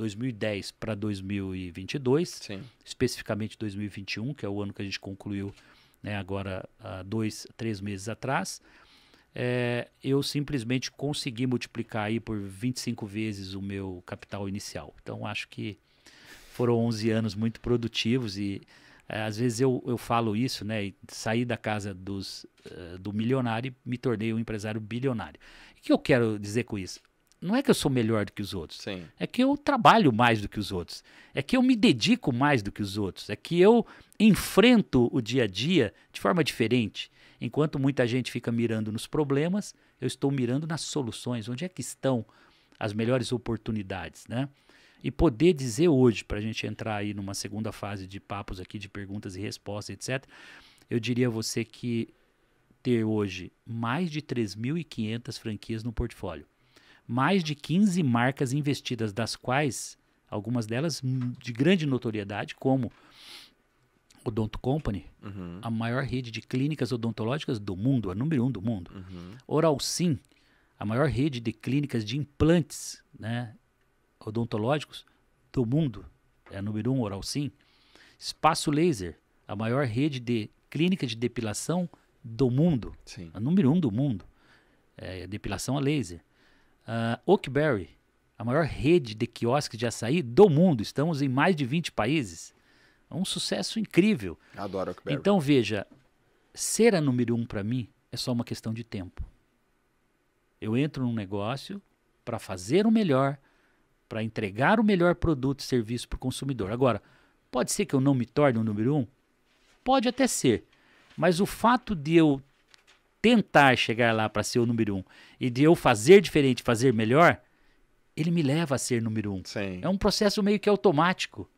2010 para 2022, Sim. especificamente 2021, que é o ano que a gente concluiu né, agora há dois, três meses atrás, é, eu simplesmente consegui multiplicar aí por 25 vezes o meu capital inicial. Então, acho que foram 11 anos muito produtivos e é, às vezes eu, eu falo isso, né? saí da casa dos, uh, do milionário e me tornei um empresário bilionário. O que eu quero dizer com isso? não é que eu sou melhor do que os outros. Sim. É que eu trabalho mais do que os outros. É que eu me dedico mais do que os outros. É que eu enfrento o dia a dia de forma diferente. Enquanto muita gente fica mirando nos problemas, eu estou mirando nas soluções. Onde é que estão as melhores oportunidades, né? E poder dizer hoje, para a gente entrar aí numa segunda fase de papos aqui, de perguntas e respostas, etc., eu diria a você que ter hoje mais de 3.500 franquias no portfólio mais de 15 marcas investidas, das quais algumas delas de grande notoriedade, como Odonto Company, uhum. a maior rede de clínicas odontológicas do mundo, a número um do mundo. Uhum. Oral Sim, a maior rede de clínicas de implantes né, odontológicos do mundo, é a número um Oral Sim. Espaço Laser, a maior rede de clínica de depilação do mundo, Sim. a número um do mundo, é, depilação a laser. Uh, Oakberry, a maior rede de quiosques de açaí do mundo. Estamos em mais de 20 países. É um sucesso incrível. Adoro Oakberry. Então veja, ser a número um para mim é só uma questão de tempo. Eu entro num negócio para fazer o melhor, para entregar o melhor produto e serviço para o consumidor. Agora, pode ser que eu não me torne o número um? Pode até ser. Mas o fato de eu tentar chegar lá para ser o número um e de eu fazer diferente, fazer melhor, ele me leva a ser número um. Sim. É um processo meio que automático.